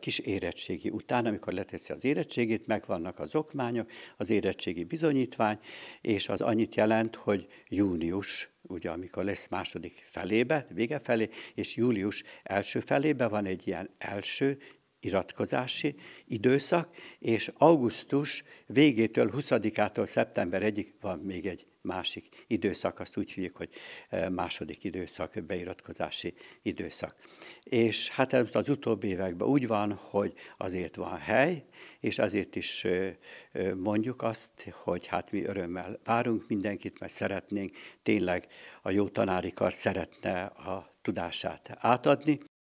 kis érettségi után, amikor leteszi az érettségét, megvannak az okmányok, az érettségi bizonyítvány, és az annyit jelent, hogy június, ugye amikor lesz második felébe, vége felé, és július első felébe van egy ilyen első iratkozási időszak, és augusztus végétől 20-ától szeptember egyik van még egy másik időszak, azt úgy hívjuk, hogy e, második időszak, beiratkozási időszak. És hát az utóbbi években úgy van, hogy azért van hely, és azért is e, e, mondjuk azt, hogy hát mi örömmel várunk mindenkit, mert szeretnénk tényleg a jó tanárikar szeretne a tudását átadni.